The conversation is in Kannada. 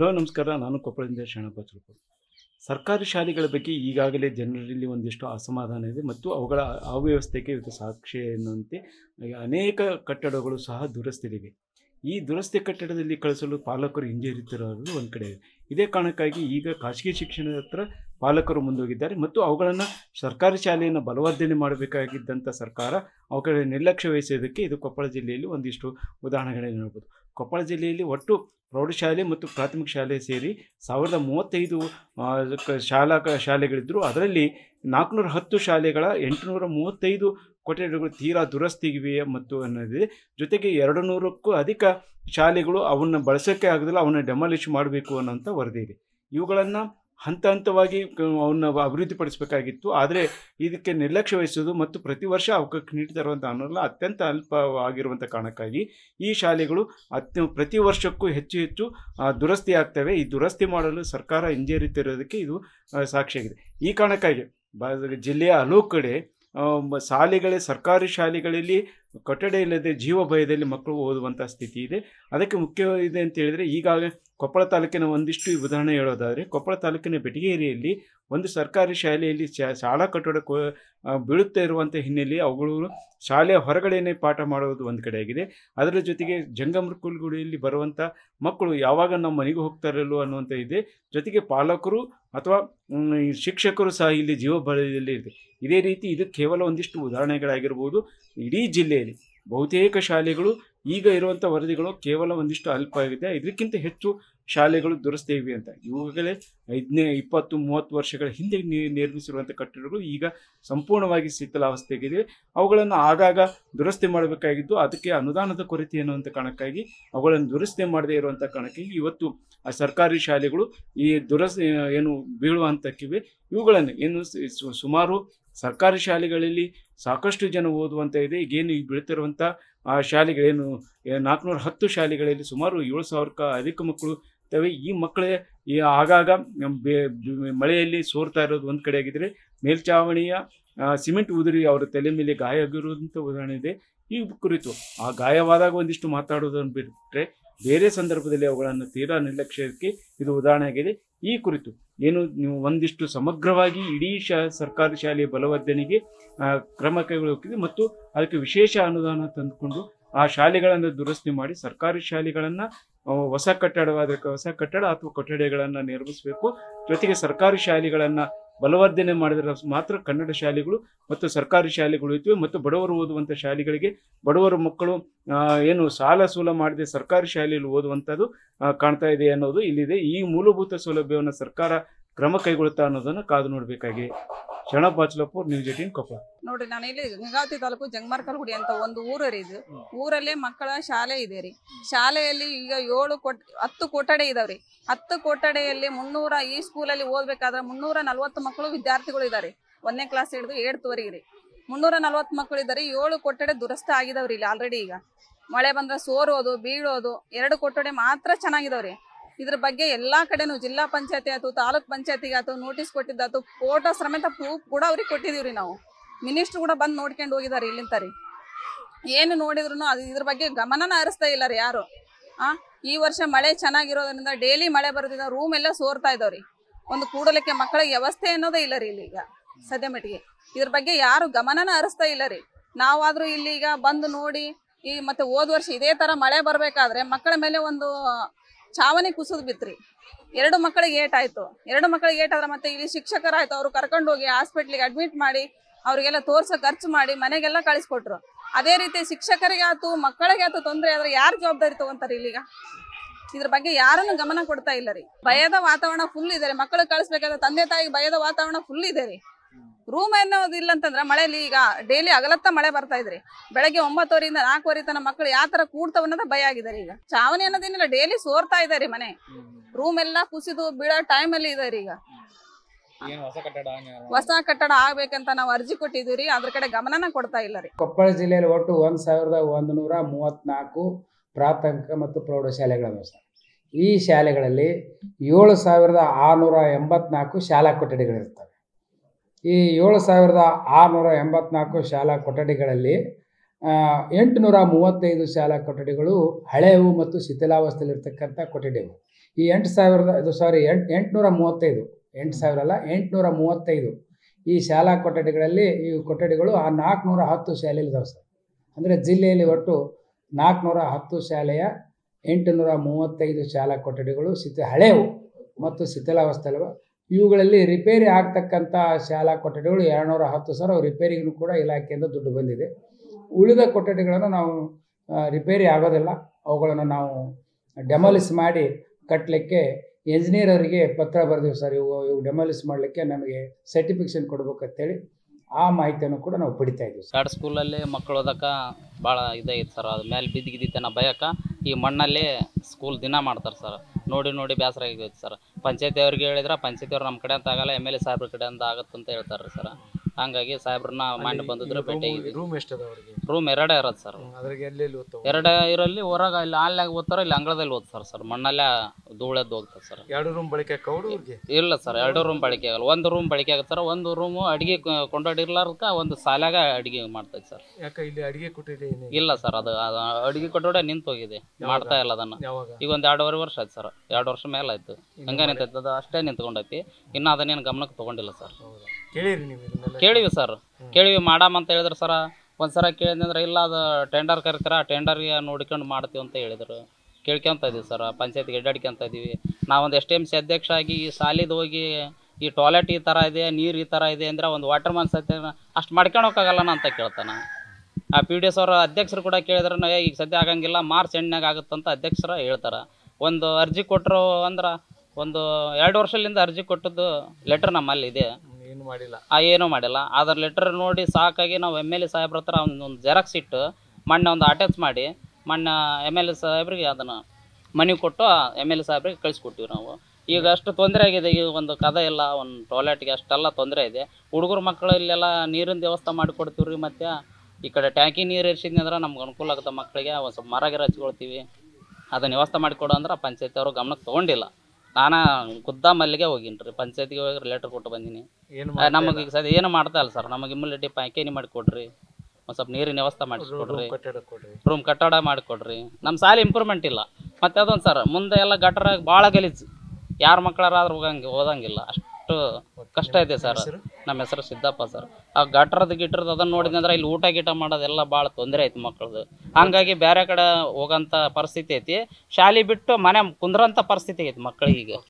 ಹಲೋ ನಮಸ್ಕಾರ ನಾನು ಕೊಪ್ಪಳದಿಂದ ಶರಣಪ್ಪ ಚುರುಕು ಸರ್ಕಾರಿ ಶಾಲೆಗಳ ಬಗ್ಗೆ ಈಗಾಗಲೇ ಜನರಲ್ಲಿ ಒಂದಿಷ್ಟು ಅಸಮಾಧಾನ ಇದೆ ಮತ್ತು ಅವುಗಳ ಅವ್ಯವಸ್ಥೆಗೆ ಇವತ್ತು ಸಾಕ್ಷಿ ಎನ್ನುವಂತೆ ಅನೇಕ ಕಟ್ಟಡಗಳು ಸಹ ದುರಸ್ತಿಲಿವೆ ಈ ದುರಸ್ತಿ ಕಟ್ಟಡದಲ್ಲಿ ಕಳಿಸಲು ಪಾಲಕರು ಹಿಂಜರಿತಿರೋದು ಒಂದು ಕಡೆ ಇದೆ ಇದೇ ಕಾರಣಕ್ಕಾಗಿ ಈಗ ಖಾಸಗಿ ಶಿಕ್ಷಣದ ಹತ್ರ ಪಾಲಕರು ಮುಂದೋಗಿದ್ದಾರೆ ಮತ್ತು ಅವುಗಳನ್ನು ಸರ್ಕಾರಿ ಶಾಲೆಯನ್ನು ಬಲವರ್ಧನೆ ಮಾಡಬೇಕಾಗಿದ್ದಂಥ ಸರ್ಕಾರ ಅವುಗಳ ನಿರ್ಲಕ್ಷ್ಯ ವಹಿಸೋದಕ್ಕೆ ಇದು ಕೊಪ್ಪಳ ಜಿಲ್ಲೆಯಲ್ಲಿ ಒಂದಿಷ್ಟು ಉದಾಹರಣೆಗಳನ್ನು ನೋಡ್ಬೋದು ಕೊಪ್ಪಳ ಜಿಲ್ಲೆಯಲ್ಲಿ ಒಟ್ಟು ಪ್ರೌಢಶಾಲೆ ಮತ್ತು ಪ್ರಾಥಮಿಕ ಶಾಲೆ ಸೇರಿ ಸಾವಿರದ ಮೂವತ್ತೈದು ಶಾಲಾ ಶಾಲೆಗಳಿದ್ದರೂ ಅದರಲ್ಲಿ ನಾಲ್ಕುನೂರ ಹತ್ತು ಶಾಲೆಗಳ ಎಂಟುನೂರ ಮೂವತ್ತೈದು ಕೊಠಡಿಗಳು ತೀರಾ ದುರಸ್ತಿಗಿವೆ ಮತ್ತು ಅನ್ನೋದಿದೆ ಜೊತೆಗೆ ಎರಡು ನೂರಕ್ಕೂ ಅಧಿಕ ಶಾಲೆಗಳು ಅವನ್ನು ಬಳಸೋಕ್ಕೆ ಆಗದಿಲ್ಲ ಅವನ್ನ ಡೆಮಾಲಿಷ್ ಮಾಡಬೇಕು ಅನ್ನೋಂಥ ವರದಿ ಇದೆ ಇವುಗಳನ್ನು ಹಂತ ಹಂತವಾಗಿ ಅವನ್ನ ಅಭಿವೃದ್ಧಿಪಡಿಸಬೇಕಾಗಿತ್ತು ಆದರೆ ಇದಕ್ಕೆ ನಿರ್ಲಕ್ಷ್ಯ ವಹಿಸೋದು ಮತ್ತು ಪ್ರತಿ ವರ್ಷ ಅವಕಾಶ ನೀಡ್ತಾ ಇರುವಂಥ ಅನುಕೂಲ ಅತ್ಯಂತ ಅಲ್ಪವಾಗಿರುವಂಥ ಕಾರಣಕ್ಕಾಗಿ ಈ ಶಾಲೆಗಳು ಅತ್ಯ ಪ್ರತಿ ವರ್ಷಕ್ಕೂ ಹೆಚ್ಚು ಹೆಚ್ಚು ದುರಸ್ತಿ ಆಗ್ತವೆ ಈ ದುರಸ್ತಿ ಮಾಡಲು ಸರ್ಕಾರ ಹಿಂಜರಿತಿರೋದಕ್ಕೆ ಇದು ಸಾಕ್ಷಿಯಾಗಿದೆ ಈ ಕಾರಣಕ್ಕಾಗಿ ಜಿಲ್ಲೆಯ ಹಲವು ಕಡೆ ಶಾಲೆಗಳೇ ಸರ್ಕಾರಿ ಶಾಲೆಗಳಲ್ಲಿ ಕಟ್ಟಡ ಇಲ್ಲದೆ ಜೀವ ಭಯದಲ್ಲಿ ಮಕ್ಕಳು ಓದುವಂಥ ಸ್ಥಿತಿ ಇದೆ ಅದಕ್ಕೆ ಮುಖ್ಯ ಇದೆ ಅಂತ ಹೇಳಿದರೆ ಈಗಾಗಲೇ ಕೊಪ್ಪಳ ತಾಲೂಕಿನ ಒಂದಿಷ್ಟು ಉದಾಹರಣೆ ಹೇಳೋದಾದರೆ ಕೊಪ್ಪಳ ತಾಲೂಕಿನ ಬೆಟಗೇರಿಯಲ್ಲಿ ಒಂದು ಸರ್ಕಾರಿ ಶಾಲೆಯಲ್ಲಿ ಶಾಲಾ ಕಟ್ಟಡ ಬೀಳುತ್ತಾ ಇರುವಂಥ ಹಿನ್ನೆಲೆ ಅವುಗಳು ಶಾಲೆಯ ಹೊರಗಡೆಯೇ ಪಾಠ ಮಾಡುವುದು ಒಂದು ಕಡೆ ಆಗಿದೆ ಅದರ ಜೊತೆಗೆ ಜಂಗಮೃಕುಲ್ಗುಡಿಯಲ್ಲಿ ಬರುವಂಥ ಮಕ್ಕಳು ಯಾವಾಗ ನಮ್ಮ ಮನೆಗೆ ಹೋಗ್ತಾರಲ್ಲೋ ಅನ್ನುವಂಥ ಇದೆ ಜೊತೆಗೆ ಪಾಲಕರು ಅಥವಾ ಶಿಕ್ಷಕರು ಸಹ ಇಲ್ಲಿ ಜೀವಬಳದಲ್ಲಿ ಇದೆ ಇದೇ ರೀತಿ ಇದು ಕೇವಲ ಒಂದಿಷ್ಟು ಉದಾಹರಣೆಗಳಾಗಿರ್ಬೋದು ಇಡೀ ಜಿಲ್ಲೆಯಲ್ಲಿ ಬಹುತೇಕ ಶಾಲೆಗಳು ಈಗ ಇರುವಂಥ ವರದಿಗಳು ಕೇವಲ ಒಂದಿಷ್ಟು ಅಲ್ಪ ಆಗಿದೆ ಇದಕ್ಕಿಂತ ಹೆಚ್ಚು ಶಾಲೆಗಳು ದುರಸ್ತಿ ಇವೆ ಅಂತ ಇವುಗಳೇ ಐದನೇ ಇಪ್ಪತ್ತು ಮೂವತ್ತು ವರ್ಷಗಳ ಹಿಂದೆ ನಿರ್ಮಿಸಿರುವಂಥ ಕಟ್ಟಡಗಳು ಈಗ ಸಂಪೂರ್ಣವಾಗಿ ಶಿಥಿಲಾವಸ್ಥೆಗಿವೆ ಅವುಗಳನ್ನು ಆಗಾಗ ದುರಸ್ತಿ ಮಾಡಬೇಕಾಗಿದ್ದು ಅದಕ್ಕೆ ಅನುದಾನದ ಕೊರತೆ ಅನ್ನುವಂಥ ಕಾರಣಕ್ಕಾಗಿ ಅವುಗಳನ್ನು ದುರಸ್ತಿ ಮಾಡದೇ ಇರುವಂಥ ಕಾರಣಕ್ಕಾಗಿ ಇವತ್ತು ಆ ಸರ್ಕಾರಿ ಶಾಲೆಗಳು ಈ ದುರಸ್ ಏನು ಬೀಳುವಂಥಕ್ಕಿವೆ ಇವುಗಳನ್ನು ಏನು ಸುಮಾರು ಸರ್ಕಾರಿ ಶಾಲೆಗಳಲ್ಲಿ ಸಾಕಷ್ಟು ಜನ ಓದುವಂಥ ಇದೆ ಈಗೇನು ಬೀಳ್ತಿರುವಂಥ ಆ ಶಾಲೆಗಳೇನು ನಾಲ್ಕುನೂರ ಹತ್ತು ಶಾಲೆಗಳಲ್ಲಿ ಸುಮಾರು ಏಳು ಸಾವಿರಕ್ಕ ಅಧಿಕ ಮಕ್ಕಳು ಇರ್ತವೆ ಈ ಮಕ್ಕಳೇ ಆಗಾಗ ಮಳೆಯಲ್ಲಿ ಸೋರ್ತಾ ಇರೋದು ಒಂದು ಕಡೆ ಆಗಿದ್ದರೆ ಮೇಲ್ಚಾವಣಿಯ ಸಿಮೆಂಟ್ ಉದುರಿ ಅವರ ತಲೆ ಮೇಲೆ ಗಾಯ ಆಗಿರುವಂಥ ಉದಾಹರಣೆ ಇದೆ ಈ ಕುರಿತು ಆ ಗಾಯವಾದಾಗ ಒಂದಿಷ್ಟು ಮಾತಾಡೋದನ್ನು ಬಿಟ್ಟರೆ ಬೇರೆ ಸಂದರ್ಭದಲ್ಲಿ ಅವುಗಳನ್ನು ತೀರಾ ನಿರ್ಲಕ್ಷ್ಯಕ್ಕೆ ಇದು ಉದಾಹರಣೆ ಆಗಿದೆ ಈ ಕುರಿತು ಏನು ನೀವು ಒಂದಿಷ್ಟು ಸಮಗ್ರವಾಗಿ ಇಡೀ ಶಾ ಸರ್ಕಾರಿ ಶಾಲೆಯ ಬಲವರ್ಧನೆಗೆ ಕ್ರಮ ಕೈಗೊಳ್ಳೋಕಿದೆ ಮತ್ತು ಅದಕ್ಕೆ ವಿಶೇಷ ಅನುದಾನ ತಂದುಕೊಂಡು ಆ ಶಾಲೆಗಳನ್ನು ದುರಸ್ತಿ ಮಾಡಿ ಸರ್ಕಾರಿ ಶಾಲೆಗಳನ್ನು ಹೊಸ ಕಟ್ಟಡವಾದ ಹೊಸ ಕಟ್ಟಡ ಅಥವಾ ಕೊಠಡಿಗಳನ್ನು ನಿರ್ಮಿಸಬೇಕು ಜೊತೆಗೆ ಸರ್ಕಾರಿ ಶಾಲೆಗಳನ್ನು ಬಲವರ್ಧನೆ ಮಾಡಿದ್ರೆ ಮಾತ್ರ ಕನ್ನಡ ಶಾಲೆಗಳು ಮತ್ತು ಸರ್ಕಾರಿ ಶಾಲೆಗಳು ಇದ್ವೆ ಮತ್ತು ಬಡವರು ಓದುವಂಥ ಶಾಲೆಗಳಿಗೆ ಬಡವರ ಮಕ್ಕಳು ಏನು ಸಾಲ ಸೂಲ ಮಾಡದೆ ಸರ್ಕಾರಿ ಶಾಲೆಯಲ್ಲಿ ಓದುವಂಥದ್ದು ಕಾಣ್ತಾ ಇದೆ ಅನ್ನೋದು ಇಲ್ಲಿದೆ ಈ ಮೂಲಭೂತ ಸೌಲಭ್ಯವನ್ನು ಸರ್ಕಾರ ಕ್ರಮ ಕೈಗೊಳ್ಳುತ್ತಾ ಅನ್ನೋದನ್ನ ಕಾದು ನೋಡಬೇಕಾಗಿ ಶರಣ ನ್ಯೂಸ್ ಏಟೀನ್ ಕೊಪ್ಪ ನೋಡ್ರಿ ನಾನು ಇಲ್ಲಿ ಗಂಗಾವತಿ ತಾಲೂಕು ಗುಡಿ ಅಂತ ಒಂದು ಊರ ರೀ ಇದು ಊರಲ್ಲೇ ಮಕ್ಕಳ ಶಾಲೆ ಇದೆ ರೀ ಶಾಲೆಯಲ್ಲಿ ಈಗ ಏಳು ಕೋಟ್ ಹತ್ತು ಕೊಠಡಿ ಇದಾವ್ರಿ ಹತ್ತು ಕೊಠಡಿಯಲ್ಲಿ ಮುನ್ನೂರ ಈ ಸ್ಕೂಲಲ್ಲಿ ಓದ್ಬೇಕಾದ್ರೆ ಮುನ್ನೂರ ನಲವತ್ತು ಮಕ್ಕಳು ವಿದ್ಯಾರ್ಥಿಗಳು ಇದ್ದಾರೆ ಒಂದನೇ ಕ್ಲಾಸ್ ಹಿಡಿದು ಏಳ್ತ್ವರೆಗೆ ರೀ ಮುನ್ನೂರ ನಲ್ವತ್ತು ಮಕ್ಕಳು ಇದ್ದಾರೆ ಏಳು ಕೊಠಡಿ ದುರಸ್ತ ಆಗಿದಾವ್ರಿ ಇಲ್ಲಿ ಆಲ್ರೆಡಿ ಈಗ ಮಳೆ ಬಂದ್ರೆ ಸೋರೋದು ಬೀಳೋದು ಎರಡು ಕೊಠಡಿ ಮಾತ್ರ ಚೆನ್ನಾಗಿದಾವ್ರಿ ಇದ್ರ ಬಗ್ಗೆ ಎಲ್ಲಾ ಕಡೆನೂ ಜಿಲ್ಲಾ ಪಂಚಾಯತಿ ಆಯ್ತು ತಾಲೂಕ್ ಪಂಚಾಯತಿಗೆ ಆಯ್ತು ನೋಟಿಸ್ ಕೊಟ್ಟಿದ್ದಾತು ಫೋಟೋ ಸಮೇತ ಪ್ರೂಫ್ ಕೂಡ ಅವ್ರಿಗೆ ಕೊಟ್ಟಿದೀವ್ರಿ ನಾವು ಮಿನಿಸ್ಟ್ರು ಕೂಡ ಬಂದು ನೋಡ್ಕೊಂಡು ಹೋಗಿದಾರೆ ಇಲ್ಲಿಂದ ರೀ ಏನು ನೋಡಿದ್ರು ಅದು ಇದ್ರ ಬಗ್ಗೆ ಗಮನನ ಹರಿಸ್ತಾ ಇಲ್ಲ ರೀ ಯಾರು ಆ ಈ ವರ್ಷ ಮಳೆ ಚೆನ್ನಾಗಿರೋದ್ರಿಂದ ಡೈಲಿ ಮಳೆ ಬರೋದ್ರಿಂದ ರೂಮ್ ಎಲ್ಲ ಸೋರ್ತಾ ಇದಾವ್ರಿ ಒಂದು ಕೂಡಲಿಕ್ಕೆ ಮಕ್ಕಳ ವ್ಯವಸ್ಥೆ ಅನ್ನೋದೇ ಇಲ್ಲ ರೀ ಇಲ್ಲಿ ಈಗ ಸದ್ಯ ಮಟ್ಟಿಗೆ ಇದ್ರ ಬಗ್ಗೆ ಯಾರು ಗಮನನ ಹರಿಸ್ತಾ ಇಲ್ಲ ರೀ ನಾವಾದ್ರೂ ಇಲ್ಲಿಗ ಬಂದು ನೋಡಿ ಈ ಮತ್ತೆ ಹೋದ ವರ್ಷ ಇದೇ ತರ ಮಳೆ ಬರ್ಬೇಕಾದ್ರೆ ಮಕ್ಕಳ ಮೇಲೆ ಒಂದು ಛಾವಣಿ ಕುಸಿದು ಬಿತ್ರಿ ಎರಡು ಮಕ್ಕಳಿಗೆ ಏಟ್ ಆಯ್ತು ಎರಡು ಮಕ್ಕಳಿಗೆ ಏಟ್ ಆದ್ರೆ ಮತ್ತೆ ಇಲ್ಲಿ ಶಿಕ್ಷಕರಾಯ್ತು ಅವ್ರು ಕರ್ಕೊಂಡು ಹೋಗಿ ಹಾಸ್ಪಿಟ್ಲಿಗೆ ಅಡ್ಮಿಟ್ ಮಾಡಿ ಅವರಿಗೆಲ್ಲ ತೋರ್ಸ ಖರ್ಚು ಮಾಡಿ ಮನೆಗೆಲ್ಲ ಕಳಿಸ್ಕೊಟ್ರು ಅದೇ ರೀತಿ ಶಿಕ್ಷಕರಿಗೆ ಆಯ್ತು ಮಕ್ಕಳಿಗೆ ಆಯ್ತು ತೊಂದರೆ ಆದ್ರೆ ಯಾರು ಜವಾಬ್ದಾರಿ ತಗೊಂತಾರೆ ಇಲ್ಲಿಗ ಇದ್ರ ಬಗ್ಗೆ ಯಾರನ್ನು ಗಮನ ಕೊಡ್ತಾ ಇಲ್ಲ ರೀ ಭಯದ ವಾತಾವರಣ ಫುಲ್ ಇದೆ ರೀ ಮಕ್ಕಳು ಕಳಿಸ್ಬೇಕಾದ್ರೆ ತಂದೆ ತಾಯಿಗೆ ಭಯದ ವಾತಾವರಣ ಫುಲ್ ಇದೆ ರೀ ರೂಮ್ ಅನ್ನೋದು ಇಲ್ಲ ಅಂತಂದ್ರೆ ಮಳೆಲಿ ಈಗ ಡೈಲಿ ಅಗಲತ್ತ ಮಳೆ ಬರ್ತಾ ಇದ್ರಿ ಬೆಳಗ್ಗೆ ಒಂಬತ್ತುವರಿಂದ ನಾಲ್ಕುವರೆ ತನ ಮಕ್ಕಳು ಯಾವ ತರ ಕೂಡ್ತಾವ ಅನ್ನೋದ ಭಯ ಆಗಿದ್ದಾರೆ ಈಗ ಚಾವಣಿ ಅನ್ನೋದೇನಿಲ್ಲ ಡೈಲಿ ಸೋರ್ತಾ ಇದಾರೆ ಮನೆ ರೂಮ್ ಎಲ್ಲ ಕುಸಿದು ಬೀಳೋ ಟೈಮ್ ಅಲ್ಲಿ ಇದಾರೆ ಈಗ ಹೊಸ ಕಟ್ಟಡ ಆಗ್ಬೇಕಂತ ನಾವು ಅರ್ಜಿ ಕೊಟ್ಟಿದೀವಿ ಅದ್ರ ಕಡೆ ಗಮನನ ಕೊಡ್ತಾ ಇಲ್ಲ ರೀ ಕೊಪ್ಪಳ ಜಿಲ್ಲೆಯಲ್ಲಿ ಒಟ್ಟು ಒಂದ್ ಸಾವಿರದ ಒಂದ್ ನೂರ ಮೂವತ್ನಾಲ್ಕು ಪ್ರಾಥಮಿಕ ಮತ್ತು ಪ್ರೌಢಶಾಲೆಗಳನ್ನು ಸರ್ ಈ ಶಾಲೆಗಳಲ್ಲಿ ಏಳು ಸಾವಿರದ ಆರುನೂರ ಎಂಬತ್ನಾಲ್ಕು ಶಾಲಾ ಕೊಠಡಿಗಳಿರ್ತವೆ ಈ ಏಳು ಸಾವಿರದ ಆರುನೂರ ಎಂಬತ್ನಾಲ್ಕು ಶಾಲಾ ಕೊಠಡಿಗಳಲ್ಲಿ ಎಂಟುನೂರ ಮೂವತ್ತೈದು ಶಾಲಾ ಕೊಠಡಿಗಳು ಹಳೆಯವು ಮತ್ತು ಶಿಥಿಲಾವಸ್ಥೆಯಲ್ಲಿರ್ತಕ್ಕಂಥ ಕೊಠಡಿಗಳು ಈ ಎಂಟು ಸಾವಿರದ ಇದು ಸಾರಿ ಎಂಟು ಎಂಟುನೂರ ಮೂವತ್ತೈದು ಎಂಟು ಸಾವಿರ ಅಲ್ಲ ಎಂಟುನೂರ ಮೂವತ್ತೈದು ಈ ಶಾಲಾ ಕೊಠಡಿಗಳಲ್ಲಿ ಈ ಕೊಠಡಿಗಳು ಆ ನಾಲ್ಕುನೂರ ಹತ್ತು ಶಾಲೆಯಲ್ಲಿ ಇದಾವೆ ಸರ್ ಅಂದರೆ ಜಿಲ್ಲೆಯಲ್ಲಿ ಒಟ್ಟು ನಾಲ್ಕುನೂರ ಹತ್ತು ಶಾಲೆಯ ಎಂಟುನೂರ ಮೂವತ್ತೈದು ಶಾಲಾ ಕೊಠಡಿಗಳು ಶಿಥಿ ಹಳೆಯವು ಮತ್ತು ಶಿಥಿಲಾವಸ್ಥೆಯಲ್ಲಿ ಇವುಗಳಲ್ಲಿ ರಿಪೇರಿ ಆಗ್ತಕ್ಕಂಥ ಶಾಲಾ ಕೊಠಡಿಗಳು ಎರಡು ನೂರ ಹತ್ತು ಸಾವಿರ ರಿಪೇರಿಗೂ ಕೂಡ ಇಲಾಖೆಯಿಂದ ದುಡ್ಡು ಬಂದಿದೆ ಉಳಿದ ಕೊಠಡಿಗಳನ್ನು ನಾವು ರಿಪೇರಿ ಆಗೋದಿಲ್ಲ ಅವುಗಳನ್ನು ನಾವು ಡೆಮಾಲಿಸ್ ಮಾಡಿ ಕಟ್ಟಲಿಕ್ಕೆ ಎಂಜಿನಿಯರವರಿಗೆ ಪತ್ರ ಬರೆದಿವಿ ಸರ್ ಇವು ಇವು ಡೆಮಾಲಿಸ್ ಮಾಡಲಿಕ್ಕೆ ನಮಗೆ ಸರ್ಟಿಫಿಕೇಷನ್ ಕೊಡ್ಬೇಕಂತೇಳಿ ಆ ಮಾಹಿತಿಯನ್ನು ಕೂಡ ನಾವು ಪಡಿತಾ ಇದ್ದೀವಿ ಸರ್ ಸ್ಕೂಲಲ್ಲಿ ಮಕ್ಕಳು ಓದಕ್ಕೆ ಭಾಳ ಇದಾಗಿತ್ತು ಸರ್ ಅದ್ರ ಮೇಲೆ ಬಿದ್ದಿಗಿದ್ದಿತ್ತು ಅನ್ನೋ ಭಯಕ್ಕೆ ಈ ಮಣ್ಣಲ್ಲಿ ಸ್ಕೂಲ್ ದಿನ ಮಾಡ್ತಾರೆ ಸರ್ ನೋಡಿ ನೋಡಿ ಬೇಸರ ಆಗೈತೆ ಸರ್ ಪಂಚಾಯತಿ ಅವ್ರಿಗೆ ಹೇಳಿದ್ರೆ ಪಂಚಾಯತಿ ಅವ್ರು ನಮ್ಮ ಕಡೆ ಅಂತ ಆಗಲ್ಲ ಎಮ್ ಎಲ್ ಎ ಸಾಹೇಬ್ರ ಕಡೆ ಅಂತ ಆಗತ್ತಂತ ಹೇಳ್ತಾರೆ ರೀ ಸರ್ ಹಂಗಾಗಿ ಸಾಹೇಬ್ರನ್ನ ಮಾಡಿ ಬಂದಿದ್ರು ಭೇಟಿ ರೂಮ್ ಎಷ್ಟು ರೂಮ್ ಎರಡೇ ಇರೋದು ಸರ್ ಎರಡೇ ಇರಲ್ಲಿ ಹೊರಗ ಇಲ್ಲಿ ಆಲ್ನಾಗ ಓದ್ತಾರ ಇಲ್ಲಿ ಅಂಗಳದಲ್ಲಿ ಓದ್ತಾರ ಸರ್ ಮಣ್ಣಲ್ಲೇ ಧೂಳದ್ದು ಹೋಗ್ತಾರೆ ಸರ್ ಎರಡು ರೂಮ್ ಬಳಕೆ ಇಲ್ಲ ಸರ್ ಎರಡು ರೂಮ್ ಬಳಕೆ ಆಗಲ್ಲ ಒಂದು ರೂಮ್ ಬಳಕೆ ಆಗತ್ತಾರ ಒಂದು ರೂಮ್ ಅಡಿಗೆ ಕೊಂಡೋಡಿರ್ಲಾರ್ದ ಒಂದು ಸಾಲಾಗ ಅಡಿಗೆ ಮಾಡ್ತೈತೆ ಸರ್ ಇಲ್ಲಿ ಅಡಿಗೆ ಕೊಟ್ಟಿದೆ ಇಲ್ಲ ಸರ್ ಅದು ಅಡಿಗೆ ಕೊಟ್ಟೋಡೆ ನಿಂತು ಹೋಗಿದೆ ಮಾಡ್ತಾ ಇಲ್ಲ ಅದನ್ನ ಈಗ ಒಂದ್ ಎರಡೂವರೆ ವರ್ಷ ಆಯ್ತು ಸರ್ ಎರಡು ವರ್ಷ ಮೇಲೆ ಆಯ್ತು ಹಂಗ ನಿಂತೈತೆ ಅದು ಅಷ್ಟೇ ನಿಂತ್ಕೊಂಡೈತಿ ಇನ್ನ ಅದನ್ನೇನು ಗಮನಕ್ಕೆ ತಗೊಂಡಿಲ್ಲ ಸರ್ ಕೇಳಿರಿ ನೀವು ಕೇಳಿವಿ ಸರ್ ಕೇಳಿವಿ ಮಾಡಮ್ ಅಂತ ಹೇಳಿದ್ರು ಸರ ಒಂದ್ಸರ ಕೇಳಿದ್ರೆ ಇಲ್ಲ ಅದು ಟೆಂಡರ್ ಕರಿತೀರಾ ಟೆಂಡರ್ಗೆ ನೋಡ್ಕೊಂಡು ಮಾಡ್ತೀವಿ ಅಂತ ಹೇಳಿದರು ಕೇಳ್ಕೊಂತ ಇದೀವಿ ಸರ್ ಪಂಚಾಯತ್ಗೆ ಎಡ್ಡಾಡ್ಕೊಂತ ಇದೀವಿ ನಾವೊಂದು ಎಸ್ ಟಿ ಎಮ್ ಸಿ ಅಧ್ಯಕ್ಷ ಆಗಿ ಈ ಸಾಲಿದ ಹೋಗಿ ಈ ಟಾಯ್ಲೆಟ್ ಈ ಥರ ಇದೆ ನೀರು ಈ ಥರ ಇದೆ ಅಂದರೆ ಒಂದು ವಾಟರ್ ಮ್ಯಾನ್ ಸತ್ಯ ಅಷ್ಟು ನಾನು ಅಂತ ಕೇಳ್ತಾನೆ ಆ ಪಿ ಡಿ ಎಸ್ ಅವರ ಅಧ್ಯಕ್ಷರು ಕೂಡ ಕೇಳಿದ್ರೆ ಈಗ ಸದ್ಯ ಆಗಂಗಿಲ್ಲ ಮಾರ್ಚ್ ಎಂಡ್ನಾಗ ಆಗುತ್ತಂತ ಅಧ್ಯಕ್ಷರ ಹೇಳ್ತಾರೆ ಒಂದು ಅರ್ಜಿ ಕೊಟ್ಟರು ಅಂದ್ರೆ ಒಂದು ಎರಡು ವರ್ಷದಿಂದ ಅರ್ಜಿ ಕೊಟ್ಟದ್ದು ಲೆಟ್ರ್ ನಮ್ಮಲ್ಲಿ ಇದೆ ಏನು ಮಾಡಿಲ್ಲ ಆ ಏನೂ ಮಾಡಿಲ್ಲ ಅದರ ಲೆಟರ್ ನೋಡಿ ಸಾಕಾಗಿ ನಾವು ಎಮ್ ಎಲ್ ಎ ಸಾಹೇಬ್ರ ಹತ್ರ ಒಂದು ಜೆರಾಕ್ಸ್ ಇಟ್ಟು ಮಣ್ಣ ಒಂದು ಅಟ್ಯಾಚ್ ಮಾಡಿ ಮಣ್ಣ ಎಮ್ ಎಲ್ ಎ ಸಾಹೇಬ್ರಿಗೆ ಅದನ್ನು ಮನೆ ಕೊಟ್ಟು ಎಮ್ ಎಲ್ ಎ ಸಾಹೇಬ್ರಿಗೆ ಕಳಿಸ್ಕೊಟ್ಟಿವಿ ನಾವು ಈಗ ಅಷ್ಟು ತೊಂದರೆ ಆಗಿದೆ ಈಗ ಒಂದು ಕದ ಇಲ್ಲ ಒಂದು ಟಾಯ್ಲೆಟ್ಗೆ ಅಷ್ಟೆಲ್ಲ ತೊಂದರೆ ಇದೆ ಹುಡುಗರು ಮಕ್ಕಳು ಇಲ್ಲೆಲ್ಲ ನೀರಿನ ವ್ಯವಸ್ಥೆ ಮಾಡಿಕೊಡ್ತೀವ್ರಿ ರೀ ಮತ್ತು ಈ ಕಡೆ ಟ್ಯಾಂಕಿ ನೀರು ಇರಿಸಿದ್ನಿ ಅಂದ್ರೆ ನಮ್ಗೆ ಅನುಕೂಲ ಆಗುತ್ತೆ ಮಕ್ಕಳಿಗೆ ಒಂದು ಸ್ವಲ್ಪ ಮರಗಿರ ಹಚ್ಕೊಳ್ತೀವಿ ಅದನ್ನು ವ್ಯವಸ್ಥೆ ಮಾಡಿಕೊಡು ಅಂದ್ರೆ ಪಂಚಾಯತಿ ಅವರು ಗಮನಕ್ಕೆ ತೊಗೊಂಡಿಲ್ಲ ನಾನ ಖುದ್ದ ಮಲ್ಲಿಗೆ ಹೋಗಿನ್ರಿ ಪಂಚಾಯತಿಗೆ ಹೋಗಿ ಲೆಟರ್ ಕೊಟ್ಟು ಬಂದಿನಿ ಏನು ನಮಗೆ ಈಗ ಸದ್ ಏನು ಮಾಡ್ತಾ ಇಲ್ಲ ಸರ್ ನಮಗೆ ಇಮ್ಯುನಿಟಿ ಪ್ಯಾಕೇಜ್ ಮಾಡಿಕೊಡ್ರಿ ಒಂದು ಸ್ವಲ್ಪ ನೀರಿನ ವ್ಯವಸ್ಥೆ ಮಾಡಿಸ್ಕೊಡ್ರಿ ರೂಮ್ ಕಟ್ಟಡ ಮಾಡಿಕೊಡ್ರಿ ನಮ್ಮ ಸಾಲಿ ಇಂಪ್ರೂವ್ಮೆಂಟ್ ಇಲ್ಲ ಮತ್ತೆ ಅದೊಂದು ಸರ್ ಮುಂದೆ ಎಲ್ಲ ಗಟ್ರ ಭಾಳ ಗಲೀಜು ಯಾರ ಮಕ್ಕಳಾದ್ರೂ ಹೋಗಂಗೆ ಓದಂಗಿಲ್ಲ ಅಷ್ಟು ಕಷ್ಟ ಇದೆ ಸರ್ ನಮ್ಮ ಹೆಸರು ಸಿದ್ದಪ್ಪ ಸರ್ ಆ ಗಟ್ರದ ಗಿಟ್ರದ ಅದನ್ನ ನೋಡಿದ್ರೆ ಇಲ್ಲಿ ಊಟ ಗೀಟ ಮಾಡೋದೆಲ್ಲ ಭಾಳ ತೊಂದರೆ ಐತಿ ಮಕ್ಕಳದು ಹಂಗಾಗಿ ಬೇರೆ ಕಡೆ ಹೋಗಂತ ಪರಿಸ್ಥಿತಿ ಐತಿ ಶಾಲೆ ಬಿಟ್ಟು ಮನೆ ಕುಂದ್ರಂತ ಪರಿಸ್ಥಿತಿ ಐತಿ ಮಕ್ಕಳಿಗೆ ಈಗ